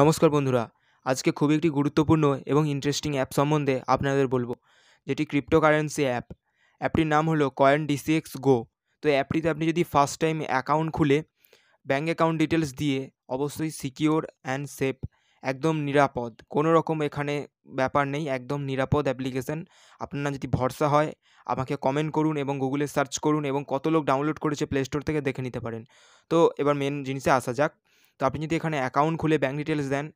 নমস্কার বন্ধুরা আজকে খুবই একটি গুরুত্বপূর্ণ এবং ইন্টারেস্টিং অ্যাপ সম্বন্ধে আপনাদের বলবো যেটি ক্রিপ্টোকারেন্সি অ্যাপ অ্যাপটির নাম হলো কয়েন ডিসিএক্স গো তো অ্যাপটিতে আপনি যদি ফার্স্ট টাইম অ্যাকাউন্ট খুলে ব্যাঙ্ক অ্যাকাউন্ট ডিটেলস দিয়ে অবশ্যই সিকিওর অ্যান্ড সেফ একদম নিরাপদ কোনো রকম এখানে ব্যাপার নেই একদম নিরাপদ অ্যাপ্লিকেশান আপনার যদি ভরসা হয় আমাকে কমেন্ট করুন এবং গুগলে সার্চ করুন এবং কত লোক ডাউনলোড করেছে প্লে স্টোর থেকে দেখে নিতে পারেন তো এবার মেন জিনিসে আসা যাক তো আপনি যদি এখানে অ্যাকাউন্ট খুলে ব্যাঙ্ক ডিটেলস দেন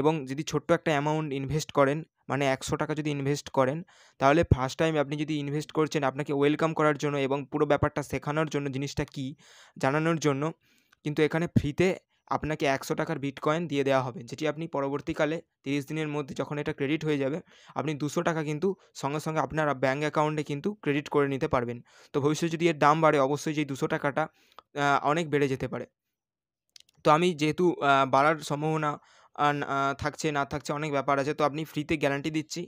এবং যদি ছোট্ট একটা অ্যামাউন্ট ইনভেস্ট করেন মানে একশো টাকা যদি ইনভেস্ট করেন তাহলে ফার্স্ট টাইম আপনি যদি ইনভেস্ট করছেন আপনাকে ওয়েলকাম করার জন্য এবং পুরো ব্যাপারটা শেখানোর জন্য জিনিসটা কী জানানোর জন্য কিন্তু এখানে ফ্রিতে আপনাকে একশো টাকার বিটকয়েন দিয়ে দেওয়া হবে যেটি আপনি পরবর্তীকালে তিরিশ দিনের মধ্যে যখন এটা ক্রেডিট হয়ে যাবে আপনি দুশো টাকা কিন্তু সঙ্গে সঙ্গে আপনার ব্যাঙ্ক অ্যাকাউন্টে কিন্তু ক্রেডিট করে নিতে পারবেন তো ভবিষ্যতে যদি এর দাম বাড়ে অবশ্যই যেই দুশো টাকাটা অনেক বেড়ে যেতে পারে তো আমি যেহেতু বাড়ার সম্ভাবনা থাকছে না থাকছে অনেক ব্যাপার আছে তো আপনি ফ্রিতে গ্যারান্টি দিচ্ছি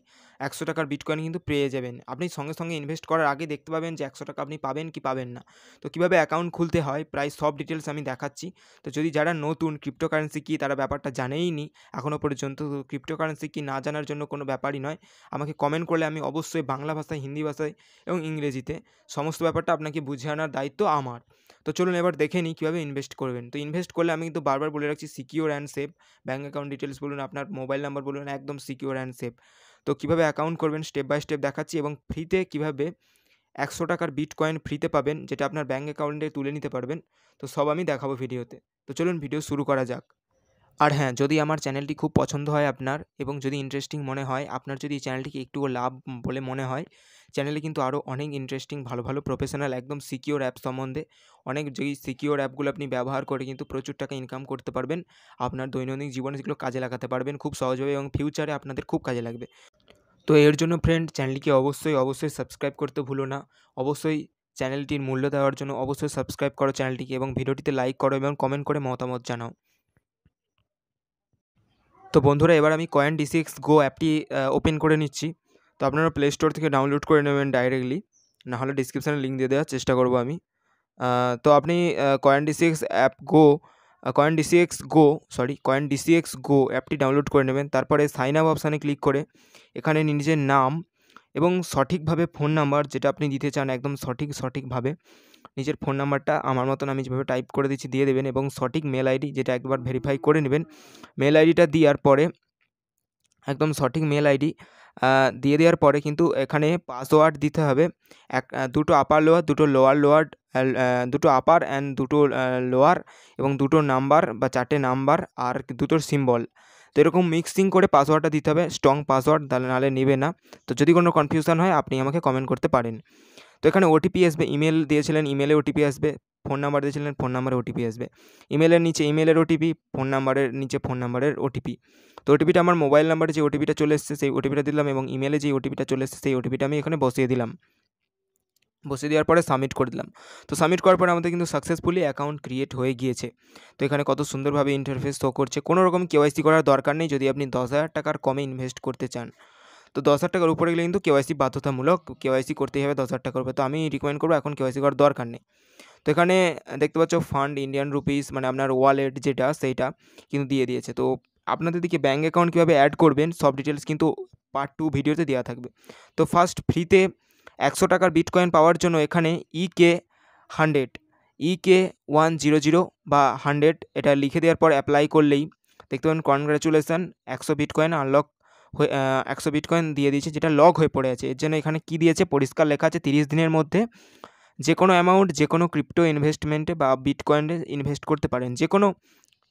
একশো টাকার বিটকয়েন কিন্তু পেয়ে যাবেন আপনি সঙ্গে সঙ্গে ইনভেস্ট করার আগে দেখতে পাবেন যে একশো টাকা আপনি পাবেন কি পাবেন না তো কীভাবে অ্যাকাউন্ট খুলতে হয় প্রায় সব ডিটেলস আমি দেখাচ্ছি তো যদি যারা নতুন ক্রিপ্টোকারেন্সি কী তারা ব্যাপারটা জানেই নি এখনও পর্যন্ত ক্রিপ্টোকারেন্সি কী না জানার জন্য কোনো ব্যাপারই নয় আমাকে কমেন্ট করলে আমি অবশ্যই বাংলা ভাষায় হিন্দি ভাষায় এবং ইংরেজিতে সমস্ত ব্যাপারটা আপনাকে বুঝে আনার দায়িত্ব আমার তো চলুন এবার দেখে নিই কীভাবে ইনভেস্ট করবেন তো ইনভেস্ট করলে আমি কিন্তু বারবার বলে রাখছি secure and safe bank account details বলুন আপনার মোবাইল নাম্বার বলুন একদম সিকিওর অ্যান্ড সেফ তো কিভাবে অ্যাকাউন্ট করবেন স্টেপ বাই স্টেপ দেখাচ্ছি এবং ফ্রিতে কিভাবে একশো টাকার বিটকয়েন ফ্রিতে পাবেন যেটা আপনার ব্যাঙ্ক অ্যাকাউন্টে তুলে নিতে পারবেন তো সব আমি দেখাবো ভিডিওতে তো চলুন ভিডিও শুরু করা যাক আর হ্যাঁ যদি আমার চ্যানেলটি খুব পছন্দ হয় আপনার এবং যদি ইন্টারেস্টিং মনে হয় আপনার যদি চ্যানেলটিকে একটুও লাভ বলে মনে হয় চ্যানেলে কিন্তু আরও অনেক ইন্টারেস্টিং ভালো ভালো প্রফেশনাল একদম সিকিওর অ্যাপ সম্বন্ধে অনেক যেই সিকিওর অ্যাপগুলো আপনি ব্যবহার করে কিন্তু প্রচুর টাকা ইনকাম করতে পারবেন আপনার দৈনন্দিন জীবনে যেগুলো কাজে লাগাতে পারবেন খুব সহজভাবে এবং ফিউচারে আপনাদের খুব কাজে লাগবে তো এর জন্য ফ্রেন্ড চ্যানেলটিকে অবশ্যই অবশ্যই সাবস্ক্রাইব করতে ভুলো না অবশ্যই চ্যানেলটির মূল্য দেওয়ার জন্য অবশ্যই সাবস্ক্রাইব করো চ্যানেলটিকে এবং ভিডিওটিতে লাইক করো এবং কমেন্ট করে মতামত জানাও তো বন্ধুরা এবার আমি কয়েন ডি সিক্স গো অ্যাপটি ওপেন করে নিচ্ছি তো আপনারা প্লে স্টোর থেকে ডাউনলোড করে নেবেন ডাইরেক্টলি নাহলে ডিসক্রিপশানে লিঙ্ক দিয়ে দেওয়ার চেষ্টা করব আমি তো আপনি coin D six app go coin D DCX go sorry coin D DCX go অ্যাপটি ডাউনলোড করে নেবেন তারপরে সাইন আপ অপশানে ক্লিক করে এখানে নিজের নাম এবং সঠিকভাবে ফোন নাম্বার যেটা আপনি দিতে চান একদম সঠিক সঠিকভাবে নিজের ফোন নাম্বারটা আমার মতন আমি যেভাবে টাইপ করে দিচ্ছি দিয়ে দেবেন এবং সঠিক মেল আইডি যেটা একবার ভেরিফাই করে নেবেন মেল আইডিটা দেওয়ার পরে একদম সঠিক মেল আইডি দিয়ে দেওয়ার পরে কিন্তু এখানে পাসওয়ার্ড দিতে হবে এক দুটো আপার লোয়ার দুটো লোয়ার লোয়ার দুটো আপার অ্যান্ড দুটো লোয়ার এবং দুটো নাম্বার বা চারটে নাম্বার আর দুটোর সিম্বল তো এরকম মিক্সিং করে পাসওয়ার্ডটা দিতে হবে স্ট্রং পাসওয়ার্ড তাহলে নাহলে নেবে না তো যদি কোনো কনফিউশন হয় আপনি আমাকে কমেন্ট করতে পারেন তো এখানে ওটিপি আসবে ইমেল দিয়েছিলেন ইমেলে ওটিপি আসবে ফোন নাম্বার দিয়েছিলেন ফোন নাম্বারে ওটিপি আসবে ইমেলের নিচে ইমেলের ওটিপি ফোন নাম্বারের নিচে ফোন নাম্বারের ওটিপি তো ওটিপিটা আমার মোবাইল নাম্বারে যে ওটিপিটা চলে এসেছে সেই ওটিপিটা দিলাম এবং ইমেলে যে ওটিপিটা চলে এসেছে সেই ওটিপিটা আমি এখানে বসিয়ে দিলাম বসিয়ে দেওয়ার পরে সাবমিট করে দিলাম তো সাবমিট করার পরে আমাদের কিন্তু সাকসেসফুলি অ্যাকাউন্ট ক্রিয়েট হয়ে গিয়েছে তো এখানে কত সুন্দরভাবে ইন্টারফেস শো করছে কোনো রকম কেওয়াইসি করার দরকার নেই যদি আপনি দশ হাজার টাকার কমে ইনভেস্ট করতে চান তো দশ হাজার টাকার উপরে গেলে কিন্তু কেওয়াইসি বাধ্যতামূলক কেওয়াইসি করতেই হবে দশ হাজার টাকার উপরে তো আমি রিকমেন্ড করবো এখন কেওয়াইসি করার দরকার নেই তো এখানে দেখতে পাচ্ছ ফান্ড ইন্ডিয়ান রুপিস মানে আপনার ওয়ালেট যেটা সেইটা কিন্তু দিয়ে দিয়েছে তো আপনাদের দিকে ব্যাঙ্ক অ্যাকাউন্ট কীভাবে অ্যাড করবেন সব ডিটেলস কিন্তু পার্ট টু ভিডিওতে দেওয়া থাকবে তো ফার্স্ট ফ্রিতে একশো টাকার বিটকয়েন পাওয়ার জন্য এখানে E K hundred E K one zero zero বা হান্ড্রেড এটা লিখে দেওয়ার পর অ্যাপ্লাই করলেই দেখতে পাবেন কনগ্রাচুলেশান একশো বিটকয়েন আনলক একশো বিটকয়েন দিয়ে দিয়েছে যেটা লগ হয়ে পড়ে আছে এর জন্য এখানে কি দিয়েছে পরিষ্কার লেখা আছে তিরিশ দিনের মধ্যে যে কোনো অ্যামাউন্ট যে কোনো ক্রিপ্টো ইনভেস্টমেন্টে বা বিটকয়েনে ইনভেস্ট করতে পারেন যে কোনো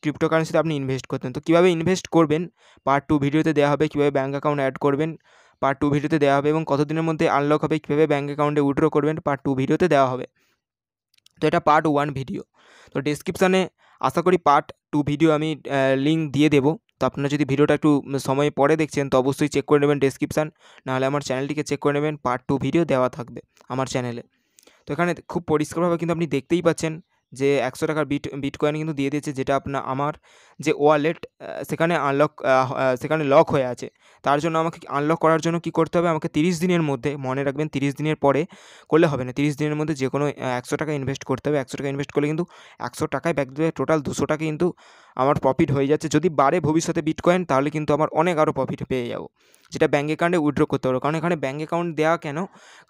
ক্রিপ্টোকারেন্সিতে আপনি ইনভেস্ট করতেন তো কীভাবে ইনভেস্ট করবেন পার্ট টু ভিডিওতে দেওয়া হবে কীভাবে ব্যাঙ্ক অ্যাকাউন্ট অ্যাড করবেন পার্ট টু ভিডিওতে দেওয়া হবে এবং কতদিনের মধ্যে আনলক হবে কীভাবে ব্যাঙ্ক অ্যাকাউন্টে উইড্রো করবেন পার্ট টু ভিডিওতে দেওয়া হবে তো এটা পার্ট ওয়ান ভিডিও তো ডিসক্রিপশানে আশা করি পার্ট টু ভিডিও আমি লিঙ্ক দিয়ে দেবো তো আপনারা যদি ভিডিওটা একটু সময় পরে দেখছেন তো অবশ্যই চেক করে নেবেন ডেসক্রিপশান নাহলে আমার চ্যানেলটিকে চেক করে নেবেন পার্ট টু ভিডিও দেওয়া থাকবে আমার চ্যানেলে তো এখানে খুব পরিষ্কারভাবে কিন্তু আপনি দেখতেই পাচ্ছেন যে একশো টাকার বিট বিটকয়েন কিন্তু দিয়ে দিয়েছে যেটা আপনার আমার যে ওয়ালেট সেখানে আনলক সেখানে লক হয়ে আছে তার জন্য আমাকে আনলক করার জন্য কি করতে হবে আমাকে তিরিশ দিনের মধ্যে মনে রাখবেন তিরিশ দিনের পরে করলে হবে না তিরিশ দিনের মধ্যে যে কোনো একশো টাকা ইনভেস্ট করতে হবে একশো টাকা ইনভেস্ট করলে কিন্তু একশো টাকায় ব্যাক দেবে টোটাল দুশো টাকা কিন্তু আমার প্রফিট হয়ে যাচ্ছে যদি বাড়ে ভবিষ্যতে বিটকয়েন তাহলে কিন্তু আমার অনেক আরও প্রফিট পেয়ে যাবো যেটা ব্যাঙ্ক অ্যাকাউন্টে উইড্রো করতে পারবো কারণ এখানে ব্যাঙ্ক অ্যাকাউন্ট দেওয়া কেন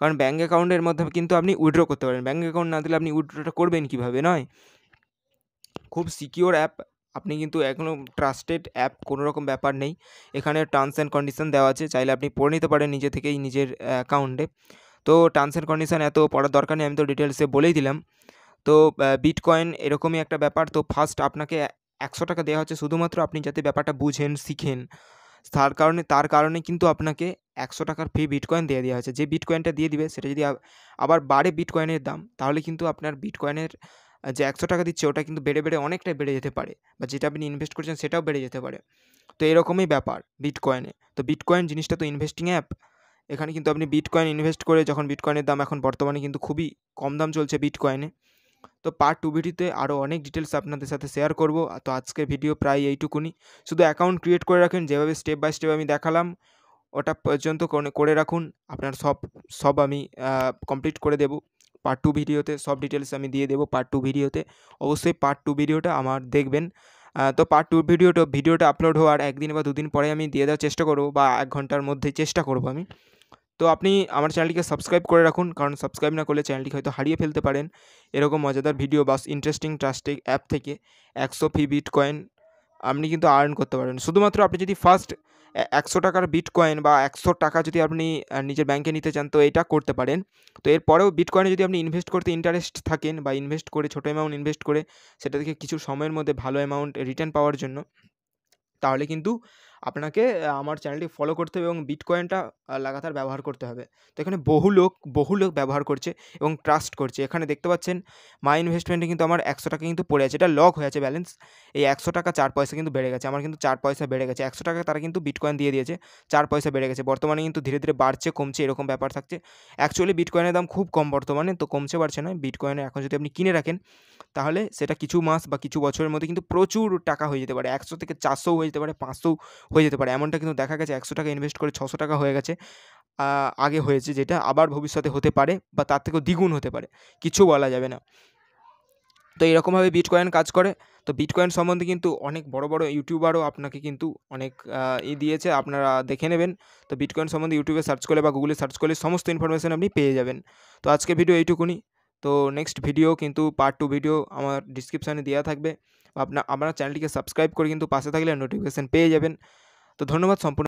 কারণ ব্যাঙ্ক অ্যাকাউন্টের মধ্যে কিন্তু আপনি উইড্রো করতে পারেন ব্যাঙ্ক অ্যাকাউন্ট না দিলে আপনি উইড্রটা করবেন কীভাবে নয় খুব সিকিওর অ্যাপ আপনি কিন্তু এখনও ট্রাস্টেড অ্যাপ কোনো রকম ব্যাপার নেই এখানে টার্মস অ্যান্ড কন্ডিশন দেওয়া আছে চাইলে আপনি পড়ে নিতে পারেন নিজে থেকেই নিজের অ্যাকাউন্টে তো টার্মস অ্যান্ড কন্ডিশন এত পড়ার দরকার নেই আমি তো ডিটেলসে বলেই দিলাম তো বিটকয়েন এরকমই একটা ব্যাপার তো ফার্স্ট আপনাকে একশো টাকা দেওয়া হচ্ছে শুধুমাত্র আপনি যাতে ব্যাপারটা বুঝেন শিখেন তার কারণে তার কারণে কিন্তু আপনাকে একশো টাকার ফি বিটকয়েন দিয়ে দেওয়া হয়েছে যে বিটকয়েনটা দিয়ে দিবে সেটা যদি আবার বাড়ে বিটকয়েনের দাম তাহলে কিন্তু আপনার বিটকয়েনের যে একশো টাকা দিচ্ছে ওটা কিন্তু বেড়ে বেড়ে অনেকটাই বেড়ে যেতে পারে বা যেটা আপনি ইনভেস্ট করছেন সেটাও বেড়ে যেতে পারে তো এরকমই ব্যাপার বিটকয়েনে তো বিটকয়েন জিনিসটা তো ইনভেস্টিং অ্যাপ এখানে কিন্তু আপনি বিটকয়েন ইনভেস্ট করে যখন বিটকয়েনের দাম এখন বর্তমানে কিন্তু খুবই কম দাম চলছে বিটকয়েনে তো পার্ট টু ভিডিওতে আরও অনেক ডিটেলস আপনাদের সাথে শেয়ার করবো তো আজকে ভিডিও প্রায় এইটুকুনি শুধু অ্যাকাউন্ট ক্রিয়েট করে রাখেন যেভাবে স্টেপ বাই স্টেপ আমি দেখালাম ওটা পর্যন্ত করে রাখুন আপনার সব সব আমি কমপ্লিট করে দেব পার্ট টু ভিডিওতে সব ডিটেলস আমি দিয়ে দেবো পার্ট টু ভিডিওতে অবশ্যই পার্ট টু ভিডিওটা আমার দেখবেন তো পার্ট টু ভিডিওটা ভিডিওটা আপলোড হওয়ার একদিন বা দুদিন পরে আমি দিয়ে দেওয়ার চেষ্টা করব বা এক ঘন্টার মধ্যে চেষ্টা করব আমি তো আপনি আমার চ্যানেলটিকে সাবস্ক্রাইব করে রাখুন কারণ সাবস্ক্রাইব না করলে চ্যানেলটি হয়তো হারিয়ে ফেলতে পারেন এরকম মজাদার ভিডিও বাস ইন্টারেস্টিং ট্রাস্টেক অ্যাপ থেকে একশো ফি বিট কয়েন আপনি কিন্তু আর্ন করতে পারেন শুধুমাত্র আপনি যদি ফার্স্ট একশো টাকার বিট কয়েন বা একশো টাকা যদি আপনি নিজের ব্যাংকে নিতে চান তো এটা করতে পারেন তো এরপরেও বিট কয়েনে যদি আপনি ইনভেস্ট করতে ইন্টারেস্ট থাকেন বা ইনভেস্ট করে ছোটো অ্যামাউন্ট ইনভেস্ট করে সেটা থেকে কিছু সময়ের মধ্যে ভালো অ্যামাউন্ট রিটার্ন পাওয়ার জন্য তাহলে কিন্তু আপনাকে আমার চ্যানেলটি ফলো করতে হবে এবং বিটকয়েনটা লাগাতার ব্যবহার করতে হবে তো এখানে বহু লোক বহু লোক ব্যবহার করছে এবং ট্রাস্ট করছে এখানে দেখতে পাচ্ছেন মাই ইনভেস্টমেন্টে কিন্তু আমার একশো টাকা কিন্তু পড়ে আছে এটা লক হয়ে আছে ব্যালেন্স এই একশো টাকা চার পয়সা কিন্তু বেড়ে গেছে আমার কিন্তু চার পয়সা বেড়ে গেছে একশো টাকা তারা কিন্তু বিটকয়েন দিয়ে দিয়েছে চার পয়সা বেড়ে গেছে বর্তমানে কিন্তু ধীরে ধীরে বাড়ছে কমছে এরকম ব্যাপার থাকছে অ্যাকচুয়ালি বিটকয়েনের দাম খুব কম বর্তমানে তো কমছে বাড়ছে না বিটকয়েনে এখন যদি আপনি কিনে রাখেন তাহলে সেটা কিছু মাস বা কিছু বছরের মধ্যে কিন্তু প্রচুর টাকা হয়ে যেতে পারে একশো থেকে চারশো হয়ে যেতে পারে পাঁচশো হয়ে যেতে পারে এমনটা কিন্তু দেখা গেছে একশো টাকা ইনভেস্ট করে ছশো টাকা হয়ে গেছে আগে হয়েছে যেটা আবার ভবিষ্যতে হতে পারে বা তার থেকেও দ্বিগুণ হতে পারে কিছু বলা যাবে না তো এরকমভাবে বিটকয়েন কাজ করে তো বিটকয়েন সম্বন্ধে কিন্তু অনেক বড় বড় ইউটিউবারও আপনাকে কিন্তু অনেক ই দিয়েছে আপনারা দেখে নেবেন তো বিটকয়েন সম্বন্ধে ইউটিউবে সার্চ করলে বা গুগলে সার্চ করলে সমস্ত ইনফরমেশান আপনি পেয়ে যাবেন তো আজকে ভিডিও এইটুকুনি তো নেক্সট ভিডিও কিন্তু পার্ট টু ভিডিও আমার ডিসক্রিপশানে দেওয়া থাকবে আপনার আমার চ্যানেলটিকে সাবস্ক্রাইব করে কিন্তু পাশে থাকলে নোটিফিকেশান পেয়ে যাবেন তো ধন্যবাদ সম্পূর্ণ